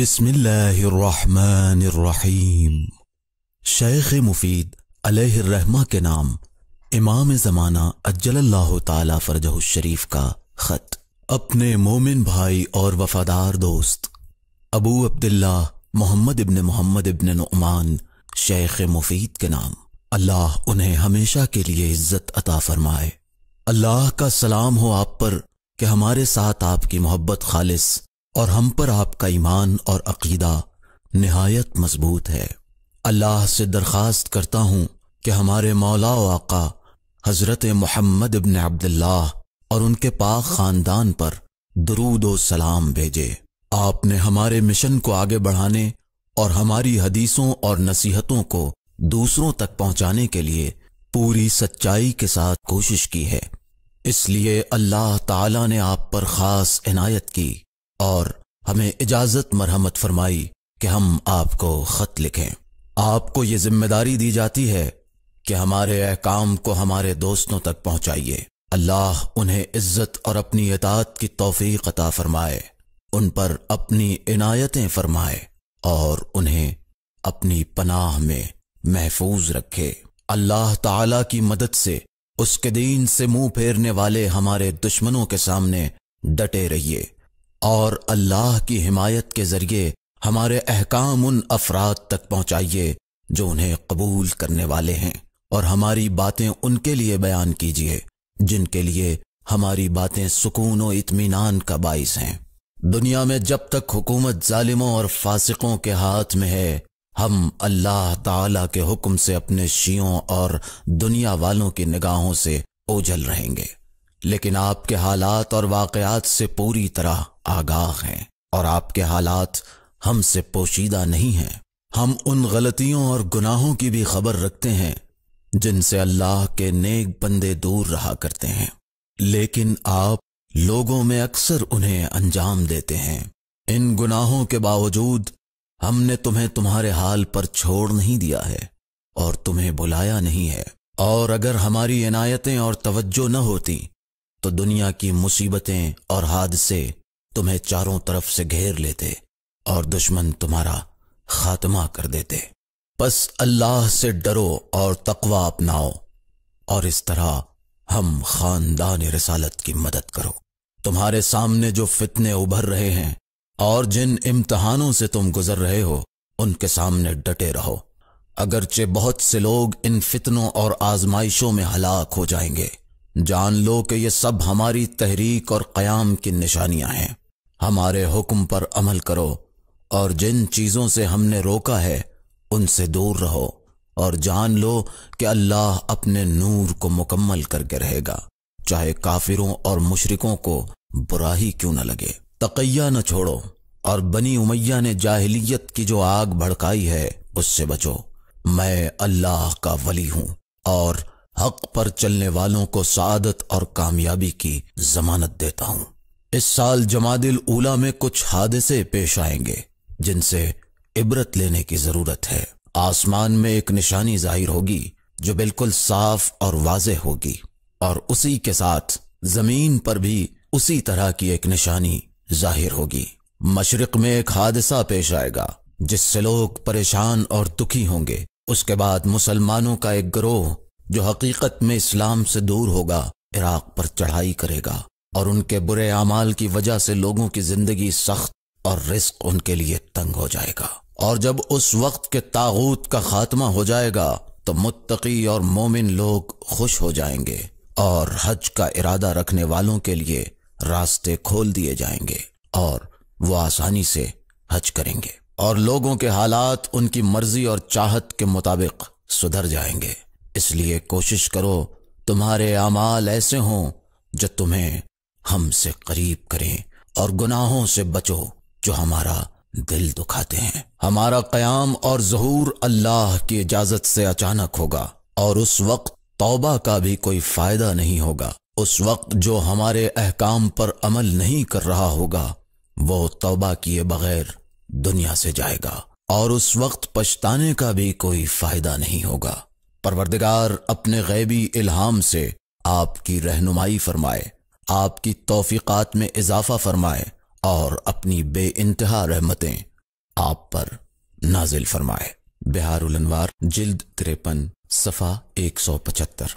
بسم اللہ الرحمن الرحیم شیخ مفید علیہ الرحمہ کے نام امام زمانہ اجل اللہ تعالی فرجہ الشریف کا خط اپنے مومن بھائی اور وفادار دوست ابو عبداللہ محمد ابن محمد ابن نعمان شیخ مفید کے نام اللہ انہیں ہمیشہ کے لیے عزت عطا فرمائے اللہ کا سلام ہو آپ پر کہ ہمارے ساتھ آپ کی محبت خالص اور ہم پر آپ کا ایمان اور عقیدہ نہایت مضبوط ہے اللہ سے درخواست کرتا ہوں کہ ہمارے مولا و آقا حضرت محمد ابن عبداللہ اور ان کے پاک خاندان پر درود و سلام بھیجے آپ نے ہمارے مشن کو آگے بڑھانے اور ہماری حدیثوں اور نصیحتوں کو دوسروں تک پہنچانے کے لیے پوری سچائی کے ساتھ کوشش کی ہے اس لیے اللہ تعالی نے آپ پر خاص عنایت کی اور ہمیں اجازت مرحمت فرمائی کہ ہم آپ کو خط لکھیں آپ کو یہ ذمہ داری دی جاتی ہے کہ ہمارے احکام کو ہمارے دوستوں تک پہنچائیے اللہ انہیں عزت اور اپنی اطاعت کی توفیق عطا فرمائے ان پر اپنی عنایتیں فرمائے اور انہیں اپنی پناہ میں محفوظ رکھے اللہ تعالی کی مدد سے اس کے دین سے منہ پھیرنے والے ہمارے دشمنوں کے سامنے ڈٹے رہیے اور اللہ کی حمایت کے ذریعے ہمارے احکام ان افراد تک پہنچائیے جو انہیں قبول کرنے والے ہیں اور ہماری باتیں ان کے لیے بیان کیجیے جن کے لیے ہماری باتیں سکون و اطمینان کا باعث ہیں دنیا میں جب تک حکومت ظالموں اور فاسقوں کے ہاتھ میں ہے ہم اللہ تعالی کے حکم سے اپنے شیوں اور دنیا والوں کی نگاہوں سے اوجھل رہیں گے لیکن آپ کے حالات اور واقعات سے پوری طرح آگاہ ہیں اور آپ کے حالات ہم سے پوشیدہ نہیں ہیں ہم ان غلطیوں اور گناہوں کی بھی خبر رکھتے ہیں جن سے اللہ کے نیک بندے دور رہا کرتے ہیں لیکن آپ لوگوں میں اکثر انہیں انجام دیتے ہیں ان گناہوں کے باوجود ہم نے تمہیں تمہارے حال پر چھوڑ نہیں دیا ہے اور تمہیں بلایا نہیں ہے اور اگر ہماری عنایتیں اور توجہ نہ ہوتی تو دنیا کی مصیبتیں اور حادثے تمہیں چاروں طرف سے گھیر لیتے اور دشمن تمہارا خاتمہ کر دیتے بس اللہ سے ڈرو اور تقوا اپناؤ اور اس طرح ہم خاندان رسالت کی مدد کرو تمہارے سامنے جو فتنے ابھر رہے ہیں اور جن امتحانوں سے تم گزر رہے ہو ان کے سامنے ڈٹے رہو اگرچہ بہت سے لوگ ان فتنوں اور آزمائشوں میں ہلاک ہو جائیں گے جان لو کہ یہ سب ہماری تحریک اور قیام کی نشانیاں ہیں ہمارے حکم پر عمل کرو اور جن چیزوں سے ہم نے روکا ہے ان سے دور رہو اور جان لو کہ اللہ اپنے نور کو مکمل کر کے رہے گا چاہے کافروں اور مشرکوں کو برا ہی کیوں نہ لگے تقیا نہ چھوڑو اور بنی امیہ نے جاہلیت کی جو آگ بھڑکائی ہے اس سے بچو میں اللہ کا ولی ہوں اور حق پر چلنے والوں کو سعادت اور کامیابی کی ضمانت دیتا ہوں اس سال جماعت اولا میں کچھ حادثے پیش آئیں گے جن سے عبرت لینے کی ضرورت ہے آسمان میں ایک نشانی ظاہر ہوگی جو بالکل صاف اور واضح ہوگی اور اسی کے ساتھ زمین پر بھی اسی طرح کی ایک نشانی ظاہر ہوگی مشرق میں ایک حادثہ پیش آئے گا جس سے لوگ پریشان اور دکھی ہوں گے اس کے بعد مسلمانوں کا ایک گروہ جو حقیقت میں اسلام سے دور ہوگا عراق پر چڑھائی کرے گا اور ان کے برے اعمال کی وجہ سے لوگوں کی زندگی سخت اور رزق ان کے لیے تنگ ہو جائے گا اور جب اس وقت کے تاغوت کا خاتمہ ہو جائے گا تو متقی اور مومن لوگ خوش ہو جائیں گے اور حج کا ارادہ رکھنے والوں کے لیے راستے کھول دیے جائیں گے اور وہ آسانی سے حج کریں گے اور لوگوں کے حالات ان کی مرضی اور چاہت کے مطابق سدھر جائیں گے اس لیے کوشش کرو تمہارے اعمال ایسے ہوں جو تمہیں ہم سے قریب کریں اور گناہوں سے بچو جو ہمارا دل دکھاتے ہیں ہمارا قیام اور ظہور اللہ کی اجازت سے اچانک ہوگا اور اس وقت توبہ کا بھی کوئی فائدہ نہیں ہوگا اس وقت جو ہمارے احکام پر عمل نہیں کر رہا ہوگا وہ توبہ کیے بغیر دنیا سے جائے گا اور اس وقت پچھتانے کا بھی کوئی فائدہ نہیں ہوگا پروردگار اپنے غیبی الہام سے آپ کی رہنمائی فرمائے آپ کی توفیقات میں اضافہ فرمائے اور اپنی بے انتہا رحمتیں آپ پر نازل فرمائے بہار الانوار جلد تریپن صفحہ ایک سو پچہتر